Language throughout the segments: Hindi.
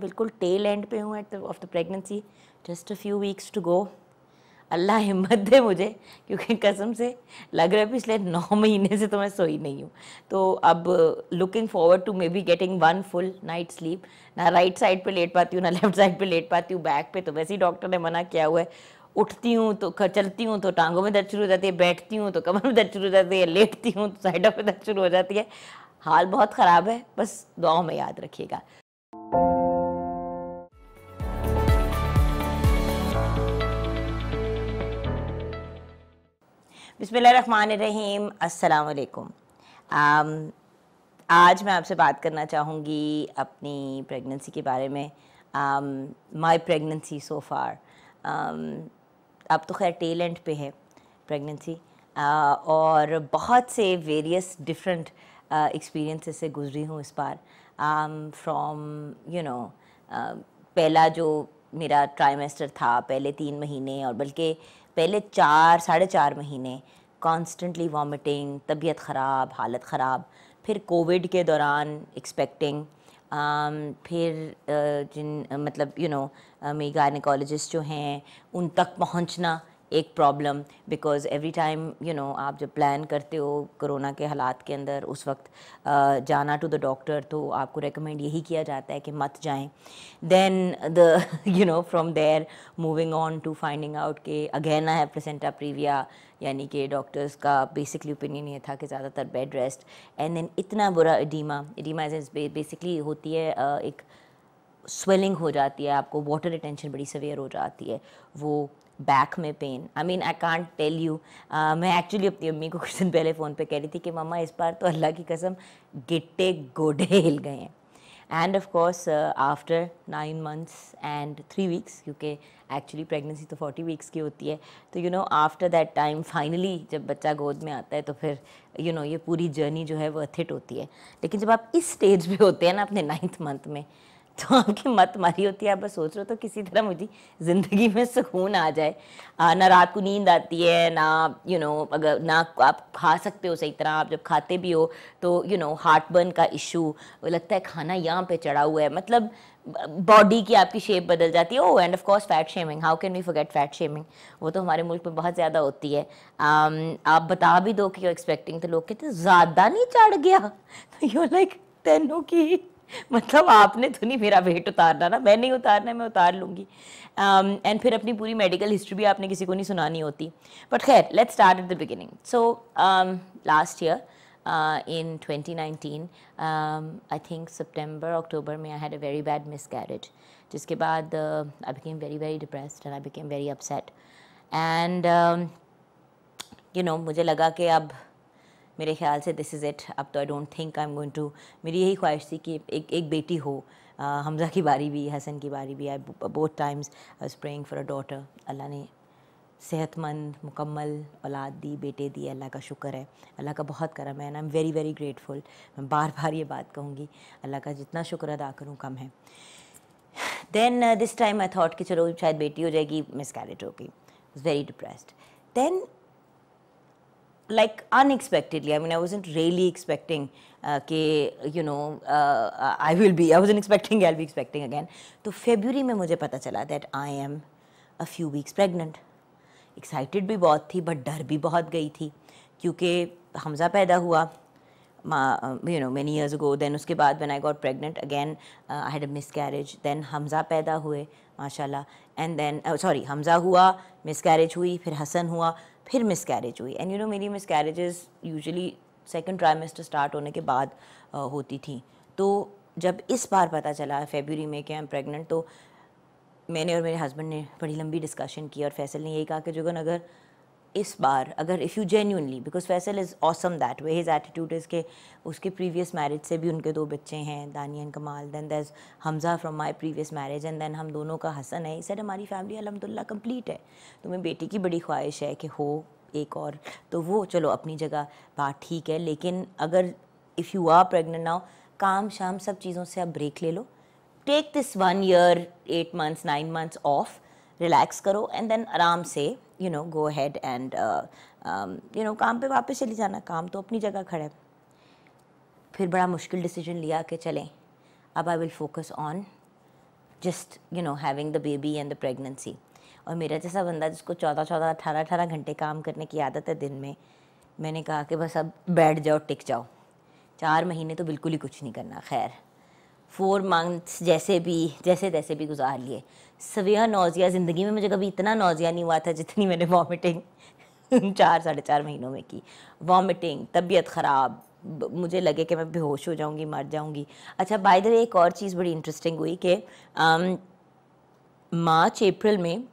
बिल्कुल टेल एंड पे हूँ eight of the pregnancy just a few weeks to go अल्लाह हिम्मत दे मुझे क्योंकि कसम से लग रहा है पिछले नौ महीने से तो मैं सोई नहीं हूँ तो अब looking forward to maybe getting one full night sleep ना राइट साइड पे लेट पाती हूँ ना लेफ्ट साइड पे लेट पाती हूँ बैक पे तो वैसे ही डॉक्टर ने मना किया हुआ है उठती हूँ तो चलती हूँ तो टांगों में दर्द शुरू हो जाती है बैठती हूँ तो कमर में दर्द शुरू हो जाती है लेटती हूँ तो साइडों में दर्द शुरू हो जाती है हाल बहुत ख़राब है बस दुआओं में याद रखिएगा अस्सलाम वालेकुम आज मैं आपसे बात करना चाहूँगी अपनी प्रेगनेंसी के बारे में माय प्रेगनेंसी सो फार अब तो खैर टेल एंड पे है प्रेगनेंसी uh, और बहुत से वेरियस डिफरेंट एक्सपीरियंसेस से गुजरी हूँ इस बार फ्रॉम यू नो पहला जो मेरा ट्राइमेस्टर था पहले तीन महीने और बल्कि पहले चार साढ़े चार महीने कॉन्स्टेंटली वॉमिटिंग तबीयत ख़राब हालत ख़राब फिर कोविड के दौरान एक्सपेक्टिंग um, फिर uh, जिन मतलब यू नो uh, मेरी गायनिकोलॉजिस्ट जो हैं उन तक पहुंचना एक problem because every time you know आप जब प्लान करते हो कोरोना के हालात के अंदर उस वक्त uh, जाना टू द डॉक्टर तो आपको रिकमेंड यही किया जाता है कि मत जाएं then the you know from there moving on to finding out के again I have placenta previa यानी कि डॉक्टर्स का बेसिकली ओपिनियन ये था कि ज़्यादातर बेड रेस्ट एंड देन इतना बुरा एडीमा इडीमा बेसिकली होती है uh, एक स्वेलिंग हो जाती है आपको वाटर रिटेंशन बड़ी सवेयर हो जाती है वो बैक में pain I mean I can't tell you मैं एक्चुअली अपनी अम्मी को कुछ दिन पहले फ़ोन पे कह रही थी कि मम्मा इस बार तो अल्लाह की कसम गिट्टे गोडे हिल गए हैं and of course after nine months and three weeks क्योंकि एक्चुअली प्रेगनेंसी तो फोर्टी वीक्स की होती है तो you know after that time finally जब बच्चा गोद में आता है तो फिर यू you नो know, ये पूरी जर्नी जो है वो अथिट होती है लेकिन जब आप इस स्टेज पे होते हैं ना अपने नाइन्थ मंथ में तो आपकी मत मारी होती है आप बस सोच रहे हो तो किसी तरह मुझे ज़िंदगी में सुकून आ जाए आ, ना रात को नींद आती है ना यू you नो know, अगर ना आप खा सकते हो सही तरह आप जब खाते भी हो तो यू नो हार्ट बर्न का इशू लगता है खाना यहाँ पे चढ़ा हुआ है मतलब बॉडी की आपकी शेप बदल जाती है oh and of course fat shaming how can we forget fat shaming वो तो हमारे मुल्क में बहुत ज़्यादा होती है um, आप बता भी दो कि यू एक्सपेक्टिंग तो लोग कहते ज़्यादा नहीं चढ़ गया तो यू लाइक तेनों की मतलब आपने तो नहीं मेरा वेट उतारना ना मैं नहीं उतारना है मैं उतार लूँगी एंड um, फिर अपनी पूरी मेडिकल हिस्ट्री भी आपने किसी को नहीं सुनानी होती बट खैर let's start at the beginning so last year in 2019 I think सितंबर अक्टूबर में I had a very bad miscarriage जिसके बाद I became very very depressed and I became very upset and you know मुझे लगा कि अब मेरे ख्याल से दिस इज़ इट अब तो I don't think I am going to मेरी यही ख्वाहिश थी कि एक एक बेटी हो हमजा की बारी भी हसन की बारी भी आई both times I praying for a daughter Allah ने सेहतमंद मुकम्मल औलाद दी बेटे दिए अल्लाह का शुक्र है अल्लाह का बहुत करम है and I am very very grateful मैं बार बार ये बात कहूँगी अल्लाह का जितना शुक्र अदा करूँ कम है then this time I thought कि चलो शायद बेटी हो जाएगी मिस कैरेट होगी very depressed then like unexpectedly. I mean, I wasn't really expecting uh, कि you know uh, I will be. I wasn't expecting. I'll be expecting again. तो फेब्रुरी में मुझे पता चला that I am a few weeks pregnant excited भी बहुत थी बट डर भी बहुत गई थी क्योंकि हमज़ा पैदा हुआ you know many years go then उसके बाद when I got pregnant again I had a miscarriage then Hamza पैदा हुए माशाल्लाह एंड देन सॉरी हमज़ा हुआ मिस कैरेज हुई फिर हसन हुआ फिर मिस कैरेज हुई एंड यू नो मेरी miscarriages usually second trimester start होने के बाद आ, होती थी तो जब इस बार पता चला फेबरी में कि आई एम प्रेगनेंट तो मैंने और मेरे हस्बैंड ने बड़ी लंबी डिस्कशन की और फैसल ने यही कहा कि जुगन अगर इस बार अगर if you genuinely because Faisal is awesome that way his attitude is के उसके प्रीवियस मैरिज से भी उनके दो बच्चे हैं Dani and Kamal then there's Hamza from my previous marriage and then हम दोनों का हसन है सर हमारी फैमिली अलहमदिल्ला कम्प्लीट है तुम्हें बेटी की बड़ी ख्वाहिश है कि हो एक और तो वो चलो अपनी जगह बात ठीक है लेकिन अगर if you are pregnant now काम शाम सब चीज़ों से आप ब्रेक ले लो take this one year eight months nine months off relax करो एंड देन आराम से you know go ahead and you know काम पे वापस चली जाना काम तो अपनी जगह खड़ा है फिर बड़ा मुश्किल डिसीजन लिया कि चलें अब I will focus on just you know having the baby and the pregnancy और मेरा जैसा बंदा जिसको चौदह चौदह अठारह अठारह घंटे काम करने की आदत है दिन में मैंने कहा कि बस अब बैठ जाओ टिक जाओ चार महीने तो बिल्कुल ही कुछ नहीं करना खैर फोर मंथ्स जैसे भी जैसे तैसे भी गुजार लिए सवेरा नौजिया ज़िंदगी में मुझे कभी इतना नौजिया नहीं हुआ था जितनी मैंने वॉमिटिंग चार साढ़े चार महीनों में की वॉमिटिंग तबीयत ख़राब मुझे लगे कि मैं बेहोश हो जाऊंगी मर जाऊंगी अच्छा बाय द वे एक और चीज़ बड़ी इंटरेस्टिंग हुई कि um, मार्च अप्रैल में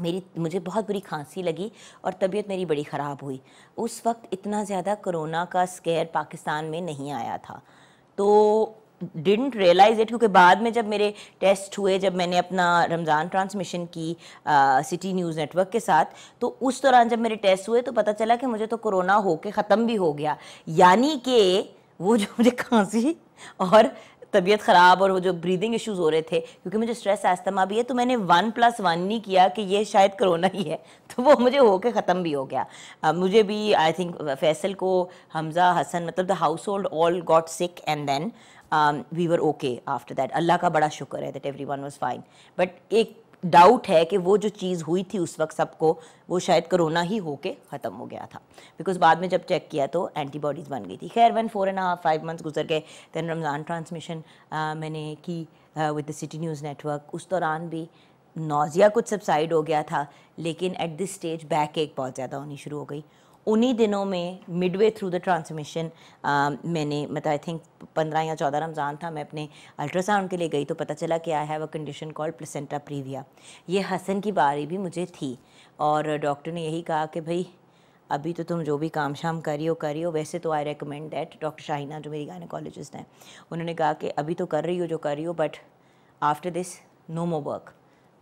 मेरी मुझे बहुत बुरी खांसी लगी और तबीयत मेरी बड़ी ख़राब हुई उस वक्त इतना ज़्यादा कोरोना का स्केयर पाकिस्तान में नहीं आया था तो डिडेंट रियलाइज़ इट क्योंकि बाद में जब मेरे टेस्ट हुए जब मैंने अपना रमज़ान ट्रांसमिशन की सिटी न्यूज़ नेटवर्क के साथ तो उस दौरान जब मेरे टेस्ट हुए तो पता चला कि मुझे तो कोरोना हो के ख़त्म भी हो गया यानी कि वो जो मुझे खांसी और तबीयत ख़राब और वो जो ब्रीदिंग इश्यूज हो रहे थे क्योंकि मुझे स्ट्रेस आस्तमा भी है तो मैंने वन प्लस वन नहीं किया कि ये शायद कोरोना ही है तो वो मुझे हो के ख़त्म भी हो गया uh, मुझे भी आई थिंक फैसल को हमज़ा हसन मतलब the household all got sick and then we were okay after that Allah का बड़ा शुक्र है that every one was fine but एक डाउट है कि वो जो चीज़ हुई थी उस वक्त सबको वो शायद करोना ही होके ख़त्म हो गया था बिकॉज बाद में जब चेक किया तो एंटीबॉडीज़ बन गई थी खैर one four and half five months गुजर गए दैन रमज़ान ट्रांसमिशन मैंने की with the city news network उस दौरान भी नोज़िया कुछ सबसाइड हो गया था लेकिन एट दिस स्टेज बैक एक बहुत ज़्यादा होनी शुरू हो गई उन्हीं दिनों में mid way through the transmission मैंने मतलब आई थिंक पंद्रह या चौदह रमज़ान था मैं अपने अल्ट्रासाउंड के लिए गई तो पता चला कि I have a condition called placenta previa ये हसन की बारी भी मुझे थी और डॉक्टर ने यही कहा कि भाई अभी तो तुम जो भी काम शाम हो करी हो वैसे तो I recommend that doctor Shahina जो मेरी गायनकोलॉजिस्ट हैं उन्होंने कहा कि अभी तो कर रही हो जो कर रही हो but after this no more work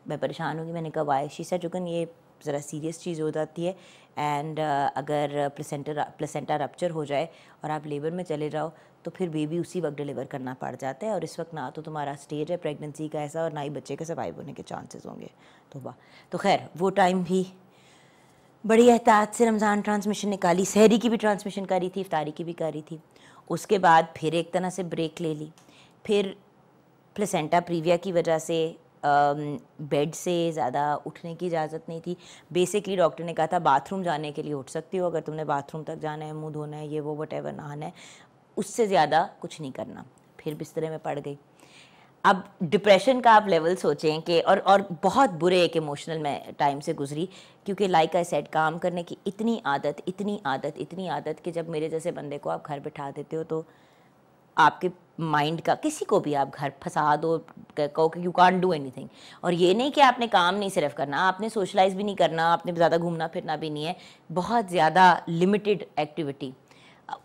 मैं परेशान होगी मैंने कहा वाई शीशा चुकन ये ज़रा सीरियस चीज़ हो जाती है एंड uh, अगर प्लेसेंटर प्लेसेंटा रप्चर हो जाए और आप लेबर में चले जाओ तो फिर बेबी उसी वक्त डिलीवर करना पड़ जाता है और इस वक्त ना तो तुम्हारा स्टेज है प्रेगनेंसी का ऐसा और ना ही बच्चे के सर्वाइव होने के चांसेस होंगे तो वाह तो खैर वो टाइम भी बड़ी एहतियात से रमज़ान ट्रांसमिशन निकाली सहरी की भी ट्रांसमिशन करी थी इफ्तारी की भी करी थी उसके बाद फिर एक तरह से ब्रेक ले ली फिर प्लेसेंटा प्रीविया की वजह से बेड से ज़्यादा उठने की इजाज़त नहीं थी बेसिकली डॉक्टर ने कहा था बाथरूम जाने के लिए उठ सकती हो अगर तुमने बाथरूम तक जाना है मुंह धोना है ये वो वट एवर नहाना है उससे ज़्यादा कुछ नहीं करना फिर बिस्तरे में पड़ गई अब डिप्रेशन का आप लेवल सोचें कि और और बहुत बुरे एक इमोशनल में टाइम से गुजरी क्योंकि लाइक आई सेट काम करने की इतनी आदत इतनी आदत इतनी आदत कि जब मेरे जैसे बंदे को आप घर बिठा देते हो तो आपके माइंड का किसी को भी आप घर फंसा दो कहो कि यू कॉन्ट डू एनी और ये नहीं कि आपने काम नहीं सिर्फ करना आपने सोशलाइज भी नहीं करना आपने ज़्यादा घूमना फिरना भी नहीं है बहुत ज़्यादा लिमिटेड एक्टिविटी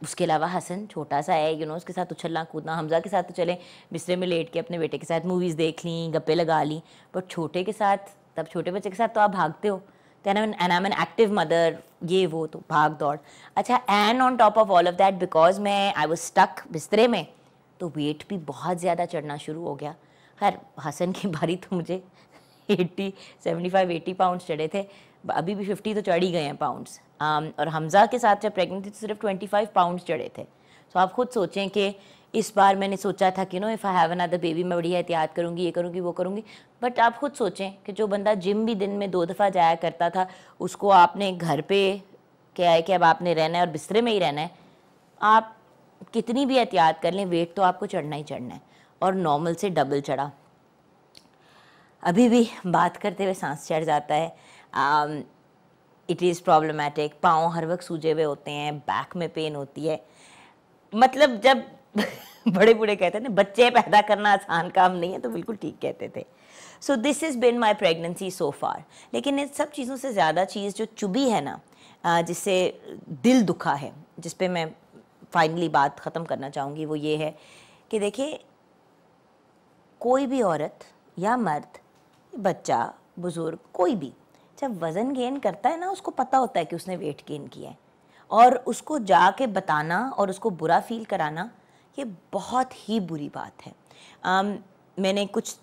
उसके अलावा हसन छोटा सा है यू you नो know, उसके साथ उछलना कूदना हमज़ा के साथ तो चले बिस्तरे में लेट के अपने बेटे के साथ मूवीज़ देख ली गप्पे लगा ली बट छोटे के साथ तब छोटे बच्चे के साथ तो आप भागते हो then and I am an active mother ये वो तो भाग दौड़ अच्छा and on top of all of that because मैं आई वॉज स्टक बिस्तरे में तो वेट भी बहुत ज़्यादा चढ़ना शुरू हो गया खैर हसन की बारी तो मुझे eighty seventy five eighty pounds चढ़े थे अभी भी फिफ्टी तो चढ़ ही गए हैं पाउंड्स um, और हमज़ा के साथ जब प्रेगनेंट थी तो सिर्फ ट्वेंटी फाइव पाउंड्स चढ़े थे सो आप खुद सोचें कि इस बार मैंने सोचा था कि no if I have another baby मैं बढ़िया एहतियात करूँगी ये करूँगी वो करूँगी बट आप खुद सोचें कि जो बंदा जिम भी दिन में दो दफ़ा जाया करता था उसको आपने घर पे क्या है कि अब आपने रहना है और बिस्तरे में ही रहना है आप कितनी भी एहतियात कर लें वेट तो आपको चढ़ना ही चढ़ना है और नॉर्मल से डबल चढ़ा अभी भी बात करते हुए सांस चढ़ जाता है इट इज़ प्रॉब्लमेटिक पाँव हर वक्त सूजे हुए होते हैं बैक में पेन होती है मतलब जब बड़े बूढ़े कहते ना बच्चे पैदा करना आसान काम नहीं है तो बिल्कुल ठीक कहते थे so this is been my pregnancy so far लेकिन इन सब चीज़ों से ज़्यादा चीज़ जो चुभी है ना जिससे दिल दुखा है जिस पे मैं फाइनली बात ख़त्म करना चाहूँगी वो ये है कि देखिए कोई भी औरत या मर्द बच्चा बुज़ुर्ग कोई भी जब वज़न गेन करता है ना उसको पता होता है कि उसने वेट गेन किया है और उसको जाके बताना और उसको बुरा फील कराना ये बहुत ही बुरी बात है um, मैंने कुछ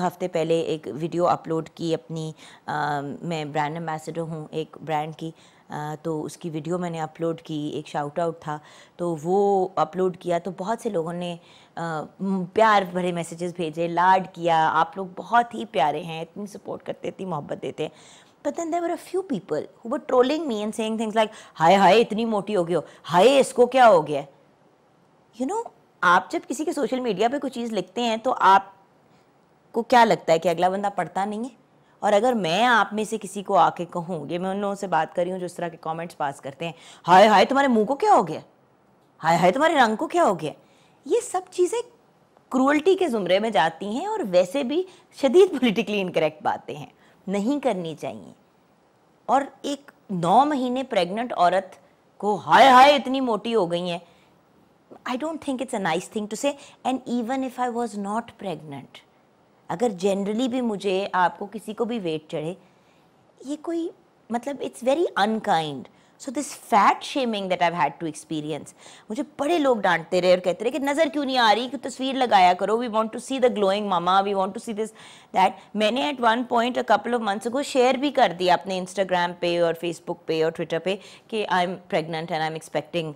हफ्ते पहले एक वीडियो अपलोड की अपनी आ, मैं ब्रांड एम्बेसडर हूँ एक ब्रांड की आ, तो उसकी वीडियो मैंने अपलोड की एक शाउट आउट था तो वो अपलोड किया तो बहुत से लोगों ने आ, प्यार भरे मैसेजेस भेजे लाड किया आप लोग बहुत ही प्यारे हैं इतनी सपोर्ट करते इतनी मोहब्बत देते हैं But then there were a few people who were trolling me and saying things like, हाय हाय इतनी मोटी हो गई हो हाय इसको क्या हो गया यू you नो know, आप जब किसी के सोशल मीडिया पे कोई चीज़ लिखते हैं तो आप को क्या लगता है कि अगला बंदा पढ़ता नहीं है और अगर मैं आप में से किसी को आके कहूँ ये मैं उन लोगों से बात कर रही हूँ जो इस तरह के कमेंट्स पास करते हैं हाय हाय तुम्हारे मुंह को क्या हो गया हाय हाय तुम्हारे रंग को क्या हो गया ये सब चीज़ें क्रूअल्टी के ज़ुमरे में जाती हैं और वैसे भी शदीद पोलिटिकली इनकरेक्ट बातें हैं नहीं करनी चाहिए और एक नौ महीने प्रेग्नेंट औरत को हाय हाय इतनी मोटी हो गई हैं I don't think it's a nice thing to say and even if I was not pregnant अगर जनरली भी मुझे आपको किसी को भी वेट चढ़े ये कोई मतलब it's very unkind so this fat shaming that I had to experience मुझे बड़े लोग डांटते रहे और कहते रहे कि नज़र क्यों नहीं आ रही कि तस्वीर लगाया करो we want to see the glowing mama we want to see this that मैंने at one point a couple of months को शेयर भी कर दिया अपने इंस्टाग्राम पे और फेसबुक पे और ट्विटर पे कि I am pregnant and I am expecting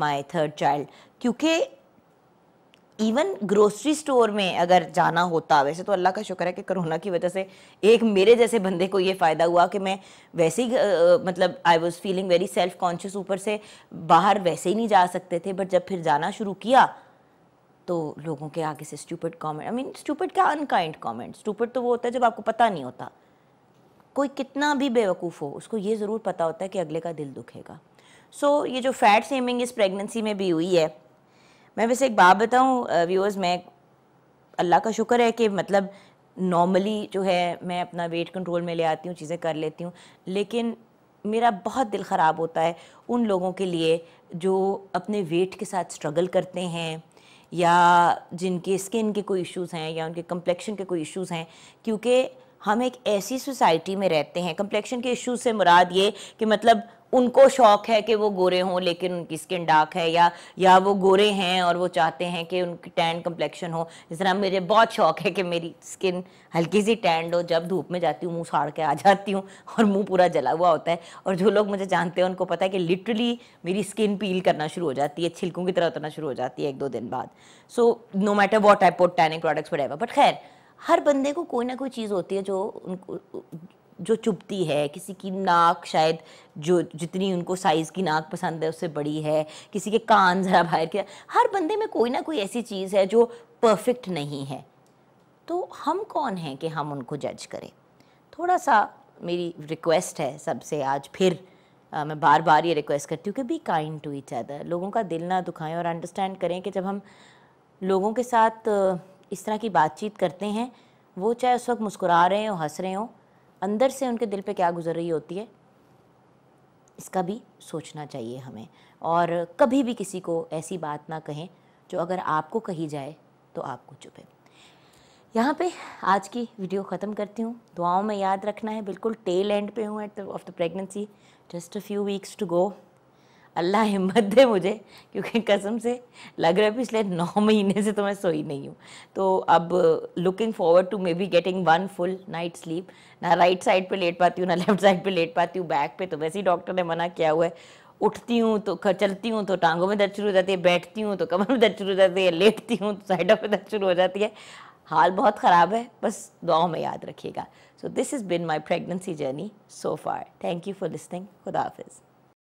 my third child क्योंकि इवन ग्रोसरी स्टोर में अगर जाना होता वैसे तो अल्लाह का शुक्र है कि कोरोना की वजह से एक मेरे जैसे बंदे को ये फ़ायदा हुआ कि मैं वैसे ही मतलब I was feeling very self conscious ऊपर से बाहर वैसे ही नहीं जा सकते थे बट जब फिर जाना शुरू किया तो लोगों के आगे से stupid comment I mean stupid क्या अनकाइंड कॉमेंट स्टूपड तो वो होता है जब आपको पता नहीं होता कोई कितना भी बेवकूफ़ हो उसको ये ज़रूर पता होता है कि अगले का दिल दुखेगा सो so, ये जो फैट सेमिंग इस प्रेगनेंसी में भी हुई है मैं वैसे एक बात बताऊँ व्यूअर्स मैं अल्लाह का शुक्र है कि मतलब नॉर्मली जो है मैं अपना वेट कंट्रोल में ले आती हूँ चीज़ें कर लेती हूँ लेकिन मेरा बहुत दिल ख़राब होता है उन लोगों के लिए जो अपने वेट के साथ स्ट्रगल करते हैं या जिनके स्किन के कोई इश्यूज़ हैं या उनके कम्प्लेक्शन के कोई इश्यूज़ हैं क्योंकि हम एक ऐसी सोसाइटी में रहते हैं कम्प्लेक्शन के इशू से मुराद ये कि मतलब उनको शौक है कि वो गोरे हों लेकिन उनकी स्किन डार्क है या या वो गोरे हैं और वो चाहते हैं कि उनकी टैन कम्प्लेक्शन हो इस तरह मुझे बहुत शौक है कि मेरी स्किन हल्की सी टैंड हो जब धूप में जाती हूँ मुंह साड़ के आ जाती हूँ और मुंह पूरा जला हुआ होता है और जो लोग मुझे जानते हैं उनको पता है कि लिटरली मेरी स्किन पील करना शुरू हो जाती है छिलकों की तरह उतरना शुरू हो जाती है एक दो दिन बाद so no matter what type of tanning products what but खैर हर बंदे को कोई ना कोई चीज़ होती है जो उनको जो चुभती है किसी की नाक शायद जो जितनी उनको साइज़ की नाक पसंद है उससे बड़ी है किसी के कान ज़रा बाहर के हर बंदे में कोई ना कोई ऐसी चीज़ है जो परफेक्ट नहीं है तो हम कौन हैं कि हम उनको जज करें थोड़ा सा मेरी रिक्वेस्ट है सबसे आज फिर आ, मैं बार बार ये रिक्वेस्ट करती हूँ कि be kind to each other लोगों का दिल ना दुखाएं और अंडरस्टैंड करें कि जब हम लोगों के साथ इस तरह की बातचीत करते हैं वो चाहे उस वक्त मुस्कुरा रहे हों हंस रहे हों अंदर से उनके दिल पे क्या गुजर रही होती है इसका भी सोचना चाहिए हमें और कभी भी किसी को ऐसी बात ना कहें जो अगर आपको कही जाए तो आपको चुपे यहाँ पे आज की वीडियो ख़त्म करती हूँ दुआओं में याद रखना है बिल्कुल टेल एंड पे हूँ eight of the pregnancy just a few weeks to go अल्लाह हिम्मत दे मुझे क्योंकि कसम से लग रहा है पिछले नौ महीने से तो मैं सोई नहीं हूँ तो अब looking forward to maybe getting one full night sleep ना राइट साइड पे लेट पाती हूँ ना लेफ्ट साइड पे लेट पाती हूँ बैक पे तो वैसे ही डॉक्टर ने मना किया हुआ है उठती हूँ तो चलती हूँ तो टांगों में दर्द शुरू हो जाती है बैठती हूँ तो कमर में दर्द शुरू हो जाती है लेटती हूँ तो साइडों में दर्द शुरू हो जाती है हाल बहुत ख़राब है बस दुआओं में याद रखिएगा so this is been my pregnancy journey so far thank you for listening खुदा हाफिज़